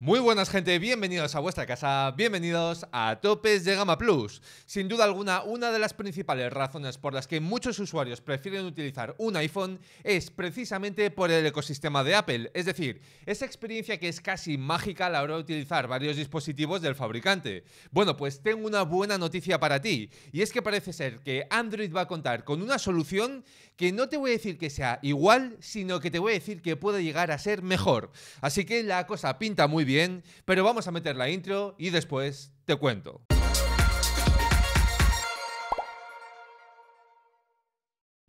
Muy buenas gente, bienvenidos a vuestra casa, bienvenidos a Topes de Gama Plus. Sin duda alguna, una de las principales razones por las que muchos usuarios prefieren utilizar un iPhone es precisamente por el ecosistema de Apple, es decir, esa experiencia que es casi mágica a la hora de utilizar varios dispositivos del fabricante. Bueno, pues tengo una buena noticia para ti, y es que parece ser que Android va a contar con una solución que no te voy a decir que sea igual, sino que te voy a decir que puede llegar a ser mejor. Así que la cosa pinta muy bien bien, pero vamos a meter la intro y después te cuento.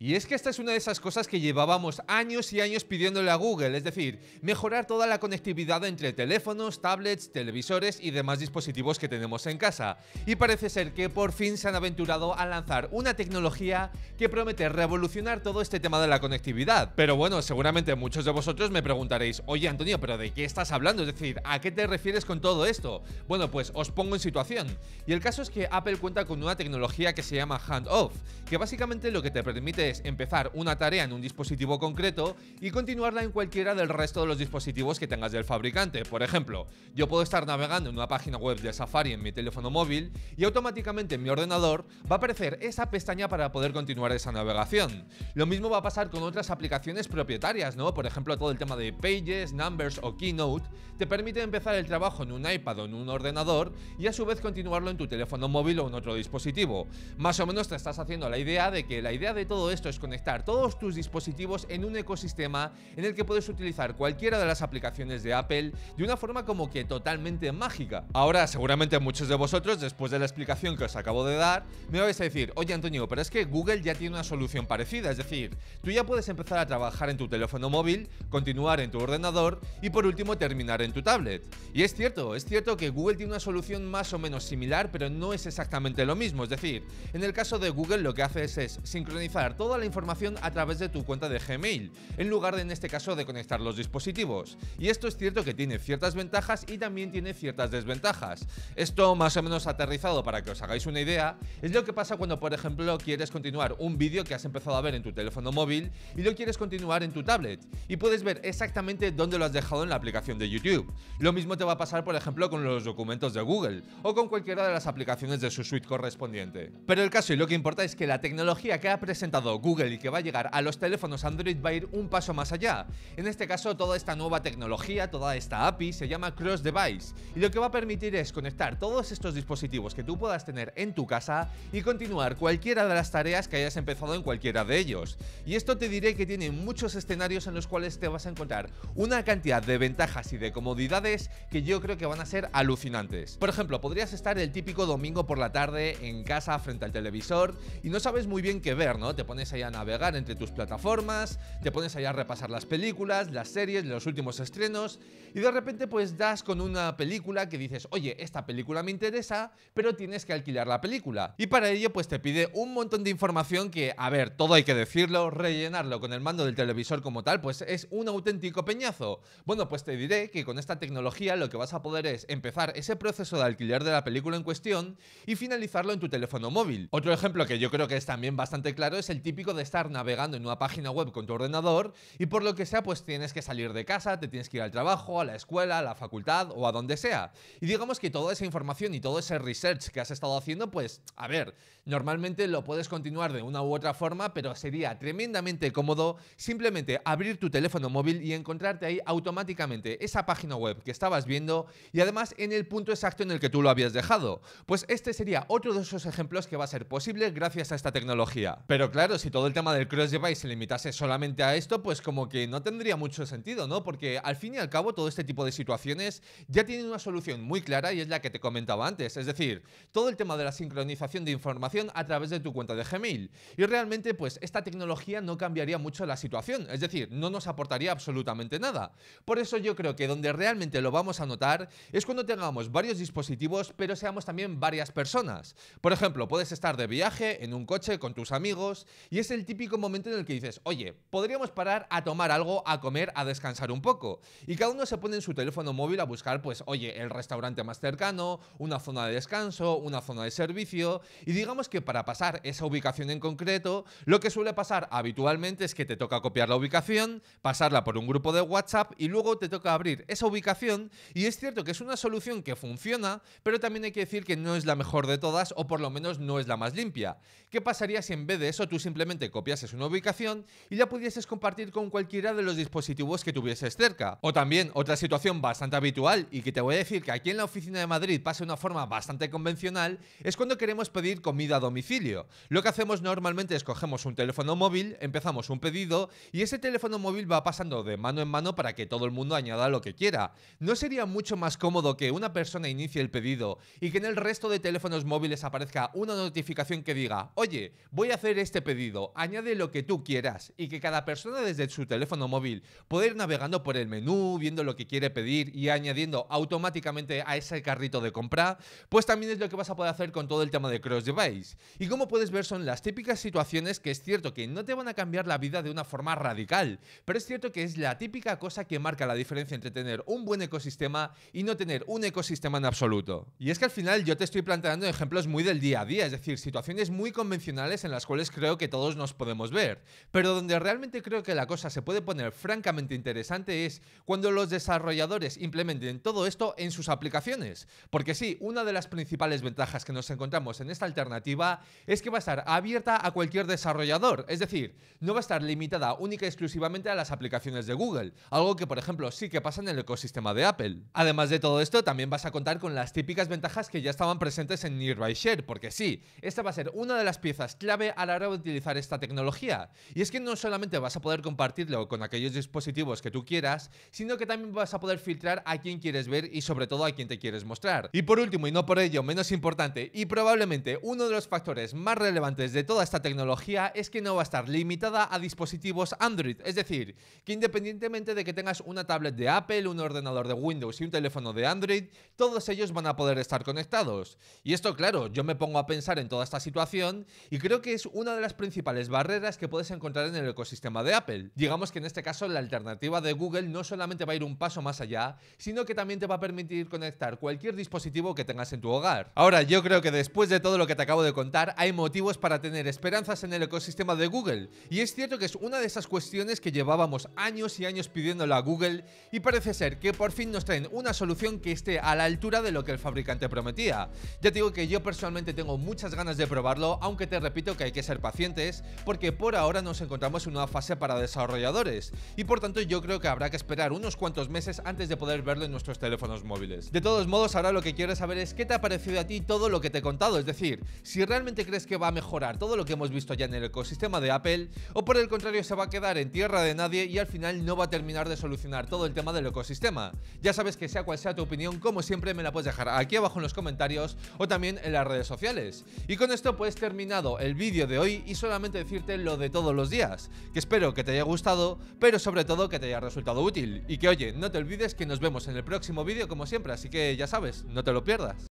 Y es que esta es una de esas cosas que llevábamos años y años pidiéndole a Google, es decir, mejorar toda la conectividad entre teléfonos, tablets, televisores y demás dispositivos que tenemos en casa. Y parece ser que por fin se han aventurado a lanzar una tecnología que promete revolucionar todo este tema de la conectividad. Pero bueno, seguramente muchos de vosotros me preguntaréis, oye Antonio, pero ¿de qué estás hablando? Es decir, ¿a qué te refieres con todo esto? Bueno, pues os pongo en situación. Y el caso es que Apple cuenta con una tecnología que se llama Handoff, que básicamente lo que te permite empezar una tarea en un dispositivo concreto y continuarla en cualquiera del resto de los dispositivos que tengas del fabricante. Por ejemplo, yo puedo estar navegando en una página web de Safari en mi teléfono móvil y automáticamente en mi ordenador va a aparecer esa pestaña para poder continuar esa navegación. Lo mismo va a pasar con otras aplicaciones propietarias, ¿no? Por ejemplo, todo el tema de Pages, Numbers o Keynote te permite empezar el trabajo en un iPad o en un ordenador y a su vez continuarlo en tu teléfono móvil o en otro dispositivo. Más o menos te estás haciendo la idea de que la idea de todo esto esto es conectar todos tus dispositivos en un ecosistema en el que puedes utilizar cualquiera de las aplicaciones de Apple de una forma como que totalmente mágica. Ahora, seguramente muchos de vosotros, después de la explicación que os acabo de dar, me vais a decir, oye Antonio, pero es que Google ya tiene una solución parecida, es decir, tú ya puedes empezar a trabajar en tu teléfono móvil, continuar en tu ordenador y por último terminar en tu tablet. Y es cierto, es cierto que Google tiene una solución más o menos similar, pero no es exactamente lo mismo, es decir, en el caso de Google lo que haces es sincronizar todo la información a través de tu cuenta de Gmail, en lugar de en este caso de conectar los dispositivos. Y esto es cierto que tiene ciertas ventajas y también tiene ciertas desventajas. Esto más o menos aterrizado para que os hagáis una idea, es lo que pasa cuando por ejemplo quieres continuar un vídeo que has empezado a ver en tu teléfono móvil y lo quieres continuar en tu tablet y puedes ver exactamente dónde lo has dejado en la aplicación de YouTube. Lo mismo te va a pasar por ejemplo con los documentos de Google o con cualquiera de las aplicaciones de su suite correspondiente. Pero el caso y lo que importa es que la tecnología que ha presentado Google y que va a llegar a los teléfonos Android va a ir un paso más allá. En este caso, toda esta nueva tecnología, toda esta API se llama Cross Device y lo que va a permitir es conectar todos estos dispositivos que tú puedas tener en tu casa y continuar cualquiera de las tareas que hayas empezado en cualquiera de ellos. Y esto te diré que tiene muchos escenarios en los cuales te vas a encontrar una cantidad de ventajas y de comodidades que yo creo que van a ser alucinantes. Por ejemplo, podrías estar el típico domingo por la tarde en casa frente al televisor y no sabes muy bien qué ver, ¿no? Te pones Allá a navegar entre tus plataformas, te pones allá a repasar las películas, las series, los últimos estrenos y de repente pues das con una película que dices, oye, esta película me interesa, pero tienes que alquilar la película. Y para ello pues te pide un montón de información que, a ver, todo hay que decirlo, rellenarlo con el mando del televisor como tal, pues es un auténtico peñazo. Bueno, pues te diré que con esta tecnología lo que vas a poder es empezar ese proceso de alquiler de la película en cuestión y finalizarlo en tu teléfono móvil. Otro ejemplo que yo creo que es también bastante claro es el típico de estar navegando en una página web con tu ordenador y por lo que sea pues tienes que salir de casa, te tienes que ir al trabajo, a la escuela, a la facultad o a donde sea. Y digamos que toda esa información y todo ese research que has estado haciendo pues, a ver, normalmente lo puedes continuar de una u otra forma, pero sería tremendamente cómodo simplemente abrir tu teléfono móvil y encontrarte ahí automáticamente esa página web que estabas viendo y además en el punto exacto en el que tú lo habías dejado. Pues este sería otro de esos ejemplos que va a ser posible gracias a esta tecnología. Pero claro, si todo el tema del cross-device se limitase solamente a esto, pues como que no tendría mucho sentido, ¿no? Porque al fin y al cabo todo este tipo de situaciones ya tienen una solución muy clara y es la que te comentaba antes. Es decir, todo el tema de la sincronización de información a través de tu cuenta de Gmail. Y realmente, pues esta tecnología no cambiaría mucho la situación. Es decir, no nos aportaría absolutamente nada. Por eso yo creo que donde realmente lo vamos a notar es cuando tengamos varios dispositivos, pero seamos también varias personas. Por ejemplo, puedes estar de viaje en un coche con tus amigos y es el típico momento en el que dices, oye, podríamos parar a tomar algo, a comer, a descansar un poco. Y cada uno se pone en su teléfono móvil a buscar, pues, oye, el restaurante más cercano, una zona de descanso, una zona de servicio. Y digamos que para pasar esa ubicación en concreto, lo que suele pasar habitualmente es que te toca copiar la ubicación, pasarla por un grupo de WhatsApp y luego te toca abrir esa ubicación. Y es cierto que es una solución que funciona, pero también hay que decir que no es la mejor de todas o por lo menos no es la más limpia. ¿Qué pasaría si en vez de eso tú simplemente simplemente copiases una ubicación y la pudieses compartir con cualquiera de los dispositivos que tuvieses cerca. O también, otra situación bastante habitual y que te voy a decir que aquí en la oficina de Madrid pasa de una forma bastante convencional, es cuando queremos pedir comida a domicilio. Lo que hacemos normalmente es cogemos un teléfono móvil, empezamos un pedido y ese teléfono móvil va pasando de mano en mano para que todo el mundo añada lo que quiera. ¿No sería mucho más cómodo que una persona inicie el pedido y que en el resto de teléfonos móviles aparezca una notificación que diga, oye, voy a hacer este pedido? añade lo que tú quieras y que cada persona desde su teléfono móvil pueda ir navegando por el menú, viendo lo que quiere pedir y añadiendo automáticamente a ese carrito de compra, pues también es lo que vas a poder hacer con todo el tema de cross device. Y como puedes ver son las típicas situaciones que es cierto que no te van a cambiar la vida de una forma radical, pero es cierto que es la típica cosa que marca la diferencia entre tener un buen ecosistema y no tener un ecosistema en absoluto. Y es que al final yo te estoy planteando ejemplos muy del día a día, es decir, situaciones muy convencionales en las cuales creo que todo todos nos podemos ver. Pero donde realmente creo que la cosa se puede poner francamente interesante es cuando los desarrolladores implementen todo esto en sus aplicaciones. Porque sí, una de las principales ventajas que nos encontramos en esta alternativa es que va a estar abierta a cualquier desarrollador. Es decir, no va a estar limitada única y exclusivamente a las aplicaciones de Google. Algo que, por ejemplo, sí que pasa en el ecosistema de Apple. Además de todo esto, también vas a contar con las típicas ventajas que ya estaban presentes en Nearby Share. Porque sí, esta va a ser una de las piezas clave a la hora de utilizar esta tecnología. Y es que no solamente vas a poder compartirlo con aquellos dispositivos que tú quieras, sino que también vas a poder filtrar a quien quieres ver y sobre todo a quién te quieres mostrar. Y por último, y no por ello menos importante, y probablemente uno de los factores más relevantes de toda esta tecnología es que no va a estar limitada a dispositivos Android, es decir, que independientemente de que tengas una tablet de Apple, un ordenador de Windows y un teléfono de Android, todos ellos van a poder estar conectados. Y esto, claro, yo me pongo a pensar en toda esta situación y creo que es una de las principales principales barreras que puedes encontrar en el ecosistema de Apple. Digamos que en este caso la alternativa de Google no solamente va a ir un paso más allá, sino que también te va a permitir conectar cualquier dispositivo que tengas en tu hogar. Ahora, yo creo que después de todo lo que te acabo de contar, hay motivos para tener esperanzas en el ecosistema de Google. Y es cierto que es una de esas cuestiones que llevábamos años y años pidiéndolo a Google y parece ser que por fin nos traen una solución que esté a la altura de lo que el fabricante prometía. Ya te digo que yo personalmente tengo muchas ganas de probarlo, aunque te repito que hay que ser pacientes porque por ahora nos encontramos en una fase para desarrolladores, y por tanto yo creo que habrá que esperar unos cuantos meses antes de poder verlo en nuestros teléfonos móviles. De todos modos, ahora lo que quiero saber es qué te ha parecido a ti todo lo que te he contado, es decir, si realmente crees que va a mejorar todo lo que hemos visto ya en el ecosistema de Apple, o por el contrario se va a quedar en tierra de nadie y al final no va a terminar de solucionar todo el tema del ecosistema. Ya sabes que sea cual sea tu opinión, como siempre me la puedes dejar aquí abajo en los comentarios o también en las redes sociales. Y con esto pues terminado el vídeo de hoy y solo solamente decirte lo de todos los días, que espero que te haya gustado, pero sobre todo que te haya resultado útil. Y que oye, no te olvides que nos vemos en el próximo vídeo como siempre, así que ya sabes, no te lo pierdas.